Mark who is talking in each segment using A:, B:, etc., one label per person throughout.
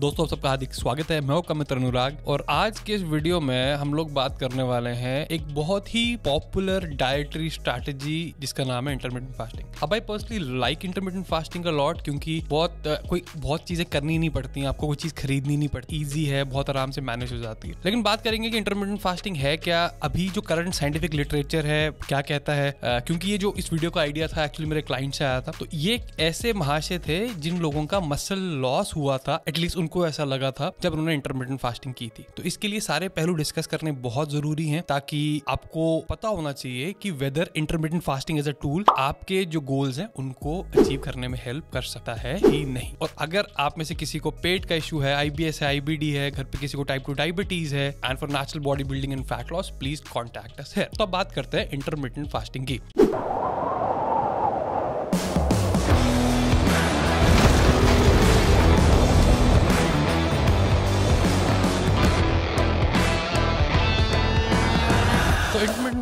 A: दोस्तों आप सबका हार्दिक स्वागत है मैं आपका मित्र अनुराग और आज के इस वीडियो में हम लोग बात करने वाले हैं एक बहुत ही पॉपुलर डाइटरी स्ट्रेटेजी जिसका नाम है इंटरमीडियंट फास्टिंग अब I personally like intermittent fasting का लॉट क्योंकि बहुत कोई बहुत चीजें करनी नहीं पड़ती आपको कोई चीज खरीदनी नहीं पड़ती ईजी है बहुत आराम से मैनेज हो जाती है लेकिन बात करेंगे कि इंटरमीडियंट फास्टिंग है क्या अभी जो करंट साइंटिफिक लिटरेचर है क्या कहता है क्योंकि ये जो इस वीडियो का आइडिया था एक्चुअली मेरे क्लाइंट से आया था तो ये ऐसे महाशय थे जिन लोगों का मसल लॉस हुआ था एटलीस्ट उन उनको ऐसा लगा था जब उन्होंने इंटरमीडियंट फास्टिंग की थी तो इसके लिए सारे पहलू डिस्कस करने बहुत जरूरी है ताकि आपको पता होना चाहिए कि whether intermittent fasting as a tool आपके जो गोल्स हैं उनको अचीव करने में हेल्प कर सकता है ही नहीं और अगर आप में से किसी को पेट का इश्यू है आईबीएस है आईबीडी है घर पे किसी को टाइप टू डायबिटीज है and for natural body building and fat loss please contact us है तो बात करते हैं इंटरमीडियंट फास्टिंग की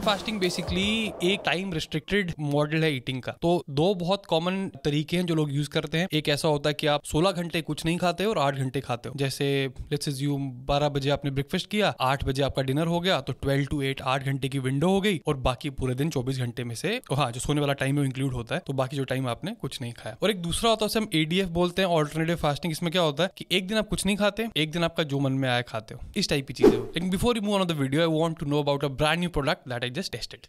A: फास्टिंग बेसिकली एक टाइम रिस्ट्रिक्टेड मॉडल है ईटिंग का तो दो बहुत कॉमन तरीके हैं जो लोग यूज करते हैं एक ऐसा होता है कि आप 16 घंटे कुछ नहीं खाते हो और 8 घंटे खाते हो जैसे लेट्स ज्यूम 12 बजे आपने ब्रेकफास्ट किया 8 बजे आपका डिनर हो गया तो 12 टू 8 8 घंटे की विंडो हो गई और बाकी पूरे दिन 24 घंटे में से तो हाँ जो सोने वाला टाइम है इंक्लूड होता है तो बाकी जो टाइम आपने कुछ नहीं खाया और एक दूसरा होता है हम एडीएफ बोलते हैं ऑल्टरनेटिव फास्टिंग इसमें क्या होता है कि एक दिन आप कुछ नहीं खाते एक दिन आपका जो मन में आया खाते हो इस टाइप की चीजें लेकिन before you move on the video I want to know about a brand new product that I just test it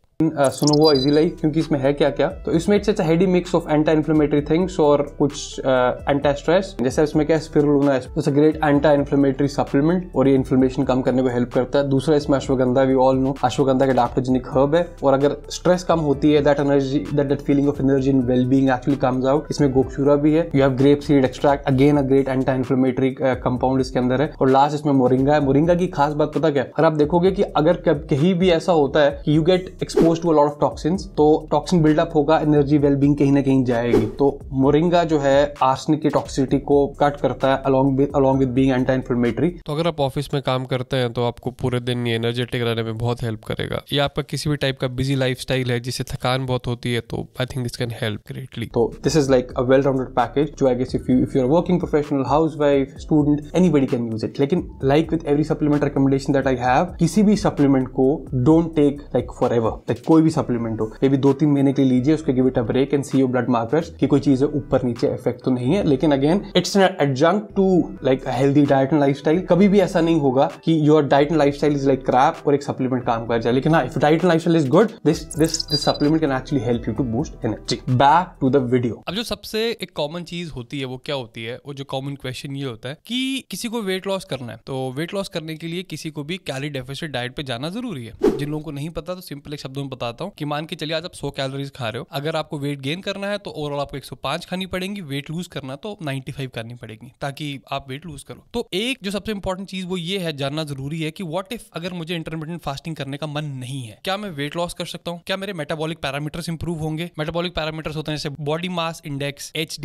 A: सुनो वो इजी लाइफ क्योंकि इसमें है क्या क्या तो इसमें it's it's heady mix of anti inflammatory things और कुछ एंटा uh, स्ट्रेस जैसे इसमें क्या spirulina it's a great anti inflammatory supplement और ये इन्फ्लेमेशन कम करने में हेल्प करता है दूसरा इसमें ashwagandha we all know ashwagandha का डाप्टोजेनिक हर्ब है और अगर स्ट्रेस कम होती है that energy that that feeling of energy in well being actually comes out इसमें गोपचूरा भी है you have grape seed extract again a great anti inflammatory compound इसके अंदर है और लास्ट इसमें मोरिंगा है मोरिंगा की खास बात पता क्या अगर आप देखोगे कि अगर कहीं भी ऐसा होता है कि you get expose to a lot of toxin तो टॉक्सिन बिल्डअप होगा एनर्जी वेलबींग कहीं ना कहीं जाएगी तो मोरिंगा जो है आर्सनिक की टॉक्सिटी को कट करता है along along with being anti inflammatory तो अगर आप ऑफिस में काम करते हैं तो आपको पूरे दिन ये एनर्जेटिक रहने में बहुत हेल्प करेगा या आपका किसी भी टाइप का बिजी लाइफ स्टाइल है जिससे थकान बहुत होती है तो I think this can help greatly तो this is like a well rounded package जो I guess if you if you are working professional housewife student anybody can use it लेकिन like with every supplement recommendation that I have किसी भी supplement को don't take like like forever like कोई भी supplement हो ये भी दो तीन महीने के लिए लीजिए उसके give it a break and see your blood markers की कोई चीज ऊपर नीचे इफेक्ट तो नहीं है लेकिन again it's an adjunct to like healthy diet and life कभी भी ऐसा नहीं होगा कि your diet and life is like crap और एक सप्लीमेंट काम कर जाए लेकिन if diet and life is good this this this supplement can actually help you to boost energy back to the video अब जो सबसे एक कॉमन चीज होती है वो क्या होती है वो जो कॉमन क्वेश्चन ये होता है कि किसी को वेट लॉस करना है तो वेट लॉस करने के लिए किसी को भी कैलोरी डेफिसिट डाइट पे जाना जरूरी है जिन लोगों को नहीं पता तो सिंपल एक शब्दों में बताता हूँ कि मान के चलिए आज आप सौ कैलोरीज खा रहे हो अगर आपको वेट गेन करना है तो ओवरऑल आपको एक खानी पड़ेगी वेट लूज करना तो 95 करनी पड़ेगी ताकि आप वेट लूज करो तो एक जो सबसे इंपॉर्टेंट चीज वो ये है जानना जरूरी है कि वॉट इफ अगर मुझे इंटरमीडियंट फास्टिंग करने का मन नहीं है क्या मैं वेट लॉस कर सकता हूँ क्या मेरे मेटाबॉलिक पैरामीटर्स इंप्रूव होंगे मेटाबॉलिक पैरामीटर्स होते हैं जैसे body mass index H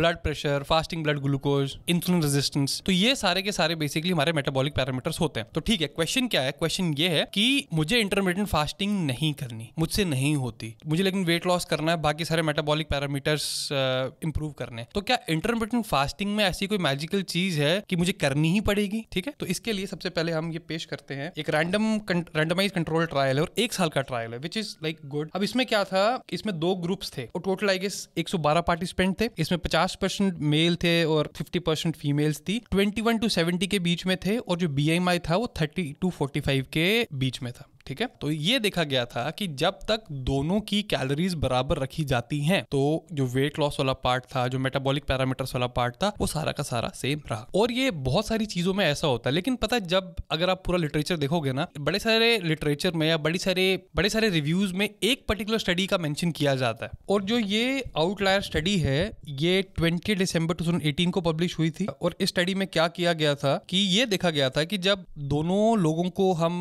A: blood pressure fasting blood glucose insulin resistance तो ये सारे के सारे बेसिकली हमारे मेटाबॉलिक पैरामीटर्स होते हैं तो ठीक है क्वेश्चन क्या है क्वेश्चन ये है कि मुझे इंटरमीडियंट फास्ट फास्टिंग नहीं करनी मुझसे नहीं होती मुझे लेकिन वेट लॉस करना है बाकी सारे मेटाबॉलिक पैरामीटर्स इंप्रूव करने तो क्या इंटरमीडियंट फास्टिंग में ऐसी कोई मैजिकल चीज है कि मुझे करनी ही पड़ेगी ठीक है तो इसके लिए सबसे पहले हम ये पेश करते हैं एक रैंडम रैंडमाइज कंट्रोल ट्रायल है और एक साल का ट्रायल है विच इज लाइक गुड अब इसमें क्या था इसमें दो ग्रुप्स थे और टोटल आई गेस एक पार्टिसिपेंट थे इसमें पचास परसेंट मेल थे और फिफ्टी परसेंट फीमेल्स थी वन टू सेवेंटी के बीच में थे और जो बी था वो थर्टी टू फाइव के बीच में था ठीक है तो ये देखा गया था कि जब तक दोनों की कैलोरीज बराबर रखी जाती हैं तो जो वेट लॉस वाला पार्ट था जो मेटाबॉलिक पैरामीटर्स वाला पार्ट था वो सारा का सारा सेम रहा और ये बहुत सारी चीजों में ऐसा होता है लेकिन पता है जब अगर आप पूरा लिटरेचर देखोगे ना बड़े सारे लिटरेचर में या बड़ी सारे बड़े सारे रिव्यूज में एक पर्टिकुलर स्टडी का मेंशन किया जाता है और जो ये आउटलायर स्टडी है ये ट्वेंटी दिसंबर टू को पब्लिश हुई थी और इस स्टडी में क्या किया गया था कि ये देखा गया था कि जब दोनों लोगों को हम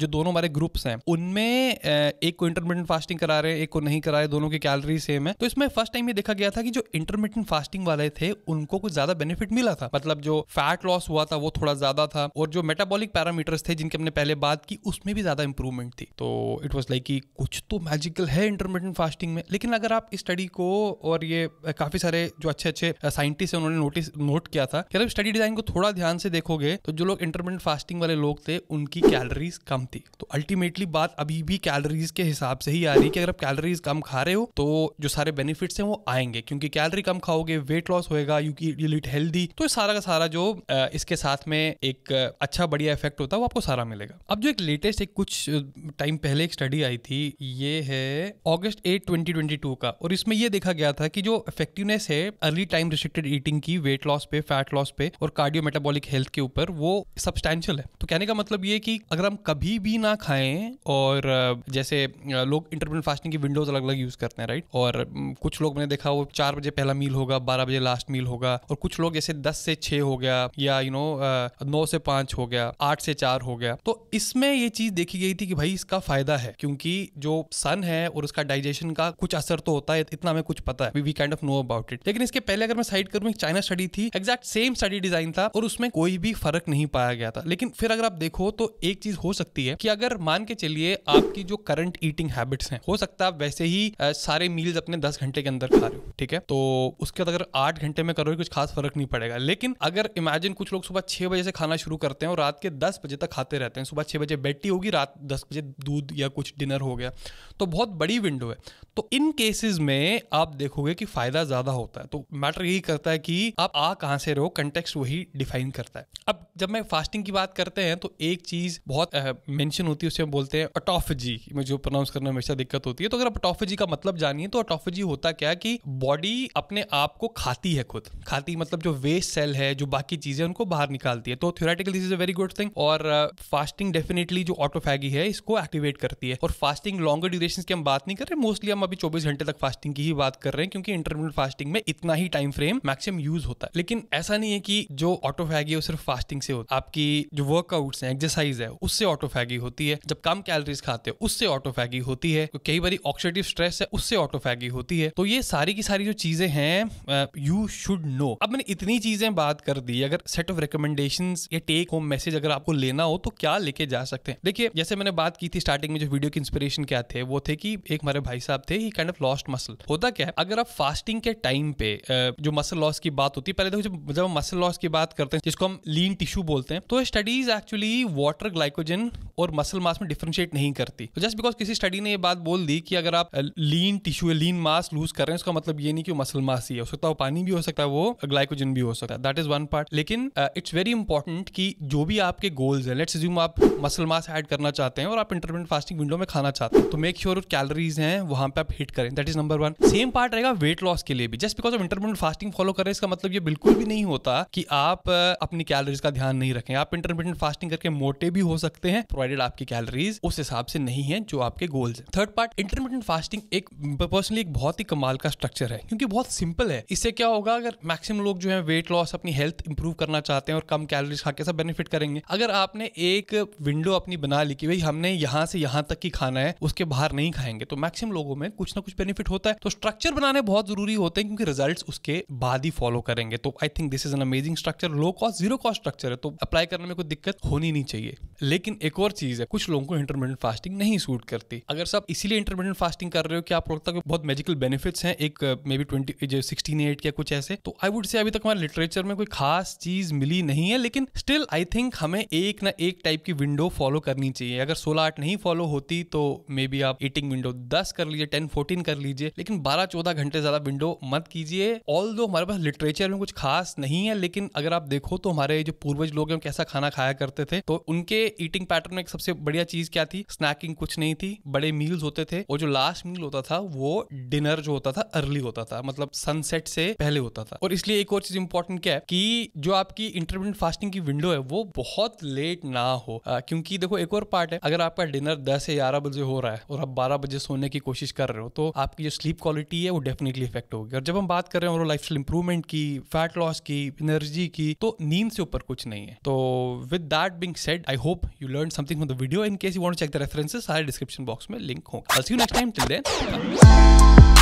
A: जो दोनों हमारे ग्रुप्स हैं उनमें एक को इंटरमीडियंट फास्टिंग करा रहे हैं एक को नहीं करा रहे दोनों की कैलरी सेम है तो इसमें फर्स्ट टाइम ये देखा गया था कि जो इंटरमीडियंट फास्टिंग वाले थे उनको कुछ ज्यादा बेनिफिट मिला था मतलब जो फैट लॉस हुआ था वो थोड़ा ज्यादा था और जो मेटाबॉलिक पैरामीटर्स थे जिनके हमने पहले बात की उसमें भी ज्यादा इंप्रूवमेंट थी तो इट वॉज लाइक कि कुछ तो मैजिकल है इंटरमीडियंट फास्टिंग में लेकिन अगर आप इस स्टडी को और ये काफी सारे जो अच्छे अच्छे साइंटिस्ट है उन्होंने नोटिस नोट किया था कि अगर स्टडी डिजाइन को थोड़ा ध्यान से देखोगे तो जो लोग इंटरमीडियंट फास्टिंग वाले लोग थे उनकी कैलरीज कम थी तो अल्टीमेट अल्टीमेटली बात अभी भी कैलोरीज के हिसाब से ही आ रही है कि अगर आप कैलोरीज कम खा रहे हो तो जो सारे बेनिफिट्स हैं वो आएंगे क्योंकि कैलोरी कम खाओगे वेट लॉस होएगा यू की लिट हेल्दी तो सारा का सारा जो इसके साथ में एक अच्छा बढ़िया इफेक्ट होता है वो आपको सारा मिलेगा अब जो एक लेटेस्ट एक कुछ टाइम पहले एक स्टडी आई थी ये है ऑगस्ट एट ट्वेंटी का और इसमें यह देखा गया था कि जो इफेक्टिवनेस है अर्ली टाइम रिस्ट्रिक्टेड ईटिंग की वेट लॉस पे फैट लॉस पे और कार्डियो मेटाबॉलिक हेल्थ के ऊपर वो सब्सटैंशियल है तो कहने का मतलब ये कि अगर हम कभी भी ना खाएं आए हैं और जैसे लोग इंटरमीडियट फास्टिंग की विंडोज अलग अलग यूज़ करते हैं राइट और कुछ लोग मैंने देखा वो चार बजे पहला मील होगा बारह बजे लास्ट मील होगा और कुछ लोग जैसे दस से छः हो गया या यू नो नौ से पांच हो गया आठ से चार हो गया तो इसमें ये चीज़ देखी गई थी कि भाई इसका फ़ायदा है क्योंकि जो सन है और उसका डाइजेशन का कुछ असर तो होता है इतना हमें कुछ पता है we kind of know about it लेकिन इसके पहले अगर मैं साइड करूँ एक चाइना स्टडी थी एग्जैक्ट सेम स्टडी डिजाइन था और उसमें कोई भी फर्क नहीं पाया गया था लेकिन फिर अगर आप देखो तो एक चीज हो सकती है कि अगर मान के चलिए आपकी जो करंट ईटिंग हैबिट्स हैं हो सकता है आप वैसे ही आ, सारे मील्स अपने दस घंटे के अंदर खा रहे हो ठीक है तो उसके अगर आठ घंटे में करोगे कुछ खास फर्क नहीं पड़ेगा लेकिन अगर इमेजिन कुछ लोग सुबह छह बजे से खाना शुरू करते हैं और रात के दस बजे तक खाते रहते हैं सुबह छह बजे बैठी होगी रात दस बजे दूध या कुछ डिनर हो गया तो बहुत बड़ी विंडो है तो इन केसेस में आप देखोगे कि फायदा ज्यादा होता है तो मैटर यही करता है कि आप आ कहां से रहो कंटेक्स वही डिफाइन करता है अब जब मैं फास्टिंग की बात करते हैं तो एक चीज बहुत मेंशन होती है जिसे हम बोलते हैं अटोफजी में जो प्रोनाउंस करने में हमेशा दिक्कत होती है तो अगर आप अटोफजी का मतलब जानिए तो अटोफजी होता क्या है कि बॉडी अपने आप को खाती है खुद खाती मतलब जो वेस्ट सेल है जो बाकी चीजें उनको बाहर निकालती है तो theoretical this is a very good thing और फास्टिंग uh, डेफिनेटली जो ऑटोफैगी है इसको एक्टिवेट करती है और फास्टिंग लॉन्गर ड्यूरेशन की हम बात नहीं कर रहे मोस्टली हम अभी चौबीस घंटे तक फास्टिंग की ही बात कर रहे हैं क्योंकि इंटरमीडियट फास्टिंग में इतना ही टाइम फ्रेम मैक्सिमम यूज होता है लेकिन ऐसा नहीं है कि जो ऑटोफैगी है वो सिर्फ फास्टिंग से होता है आपकी जो वर्कआउट्स हैं एक्सरसाइज है उससे ऑटोफैगी होती है जब कम कैलोरीज खाते हो उससे ऑटोफैगी होती है कई बार ऑक्सीडेटिव स्ट्रेस है उससे ऑटोफैगी होती है तो ये सारी की सारी जो चीजें हैं यू शुड नो अब मैंने इतनी चीजें बात कर दी अगर सेट ऑफ रिकमेंडेशन या टेक होम मैसेज अगर आपको लेना हो तो क्या लेके जा सकते हैं देखिए जैसे मैंने बात की थी स्टार्टिंग में जो वीडियो की इंस्पिरेशन क्या थे वो थे कि एक हमारे भाई साहब थे ही काइंड ऑफ लॉस्ट मसल होता क्या है अगर आप फास्टिंग के टाइम पे जो मसल लॉस की बात होती है पहले देखो जब जब हम मसल लॉस की बात करते हैं जिसको हम लीन टिश्यू बोलते हैं तो स्टडीज एक्चुअली वाटर ग्लाइकोजन और मसल मास में डिफ्रेंशिएट नहीं करती तो जस्ट बिकॉज किसी स्टडी ने ये बात बोल दी कि अगर आप लीन टिश्यू लीन मास लूज कर रहे हैं उसका मतलब ये नहीं कि वो मसल मास ही है हो सकता है वो पानी भी हो सकता है वो ग्लाइकोजन भी हो सकता है दैट इज वन पार्ट लेकिन इट्स वेरी इंपॉर्टेंट कि जो भी आपके गोल्स है लेट्स ज्यूम आप मसल मास ऐड करना चाहते हैं और आप इंटरमीडिएट फास्टिंग विंडो में खाना चाहते हैं तो मेक श्योर कैलोरीज हैं वहां पर आप हिट करें that is number one same part रहेगा वेट लॉस के लिए भी just because of intermittent fasting follow करें इसका मतलब ये बिल्कुल भी नहीं होता कि आप अपनी कैलोरीज का ध्यान नहीं रखें आप इंटरमीडियंट फास्टिंग करके मोटे भी हो सकते हैं प्रोवाइडेड आपकी कैलरी कैलोरीज उस हिसाब से नहीं है जो आपके गोल्स है थर्ड पार्ट इंटरमीडियंट फास्टिंग एक पर्सनली एक बहुत ही कमाल का स्ट्रक्चर है क्योंकि बहुत सिंपल है इससे क्या होगा अगर मैक्सिमम लोग जो है वेट लॉस अपनी हेल्थ इंप्रूव करना चाहते हैं और कम कैलोरीज खा के सब बेनिफिट करेंगे अगर आपने एक विंडो अपनी बना ली कि भाई हमने यहाँ से यहाँ तक ही खाना है उसके बाहर नहीं खाएंगे तो मैक्सिमम लोगों में कुछ ना कुछ बेनिफिट होता है तो स्ट्रक्चर बनाने बहुत जरूरी होते हैं क्योंकि रिजल्ट उसके बाद ही फॉलो करेंगे तो I think this is an amazing structure low cost zero cost structure है तो अप्लाई करने में कोई दिक्कत होनी नहीं चाहिए लेकिन एक और चीज है कुछ लोगों को इंटरमीडियंट फास्टिंग नहीं सूट करती अगर सब इसीलिए इंटरमीडियंट फास्टिंग कर रहे हो कि आप लगता है बहुत मेजिकल बेनिफिट्स हैं एक maybe twenty sixteen eight या कुछ ऐसे तो आई वुड से अभी तक हमारे लिटरेचर में कोई खास चीज मिली नहीं है लेकिन स्टिल आई थिंक हमें एक ना एक टाइप की विंडो फॉलो करनी चाहिए अगर सोलह आठ नहीं फॉलो होती तो मे बी आप एटिंग विंडो दस कर लीजिए टेन फोर्टीन कर लीजिए लेकिन बारह चौदह घंटे ज्यादा विंडो मत कीजिए ऑल दो हमारे पास लिटरेचर में कुछ खास नहीं है लेकिन अगर आप देखो तो हमारे जो पूर्वज लोग हैं कैसा खाना खाया करते थे तो उनके ईटिंग पैटर्न में एक सबसे बढ़िया बढ़िया चीज क्या थी स्नैकिंग कुछ नहीं थी बड़े मील्स होते थे और जो लास्ट मील होता था वो डिनर जो होता था अर्ली होता था मतलब सनसेट से पहले होता था और इसलिए एक और चीज इंपॉर्टेंट क्या है कि जो आपकी इंटरमीडियंट फास्टिंग की विंडो है वो बहुत लेट ना हो आ, क्योंकि देखो एक और पार्ट है अगर आपका डिनर दस या ग्यारह बजे हो रहा है और आप बारह बजे सोने की कोशिश कर रहे हो तो आपकी जो स्लीप क्वालिटी है वो डेफिनेटली इफेक्ट होगी और जब हम बात कर रहे हैं लाइफ स्टाइल इंप्रूवमेंट की फैट लॉस की एनर्जी की तो नींद से ऊपर कुछ नहीं है तो with that being said I hope you learn something from the video in case you want check the references सारे डिस्क्रिप्शन बॉक्स में लिंक होगा नेक्स्ट टाइम टिल देन